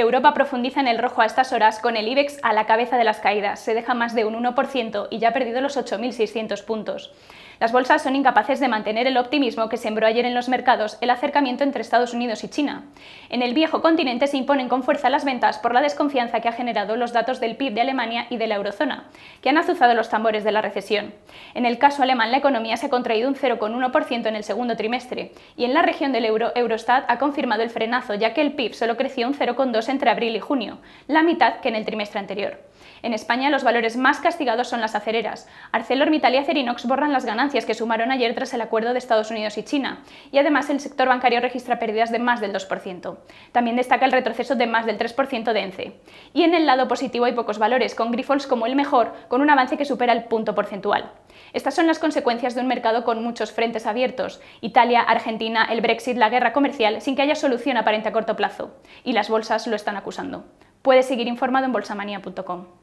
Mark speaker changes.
Speaker 1: Europa profundiza en el rojo a estas horas con el IBEX a la cabeza de las caídas. Se deja más de un 1% y ya ha perdido los 8.600 puntos. Las bolsas son incapaces de mantener el optimismo que sembró ayer en los mercados el acercamiento entre Estados Unidos y China. En el viejo continente se imponen con fuerza las ventas por la desconfianza que ha generado los datos del PIB de Alemania y de la eurozona, que han azuzado los tambores de la recesión. En el caso alemán, la economía se ha contraído un 0,1% en el segundo trimestre, y en la región del euro, Eurostat ha confirmado el frenazo, ya que el PIB solo creció un 0,2% entre abril y junio, la mitad que en el trimestre anterior. En España, los valores más castigados son las acereras. ArcelorMittal y Acerinox borran las ganancias que sumaron ayer tras el acuerdo de Estados Unidos y China. Y además, el sector bancario registra pérdidas de más del 2%. También destaca el retroceso de más del 3% de ENCE. Y en el lado positivo hay pocos valores, con Grifols como el mejor, con un avance que supera el punto porcentual. Estas son las consecuencias de un mercado con muchos frentes abiertos. Italia, Argentina, el Brexit, la guerra comercial, sin que haya solución aparente a corto plazo. Y las bolsas lo están acusando. Puedes seguir informado
Speaker 2: en bolsamania.com.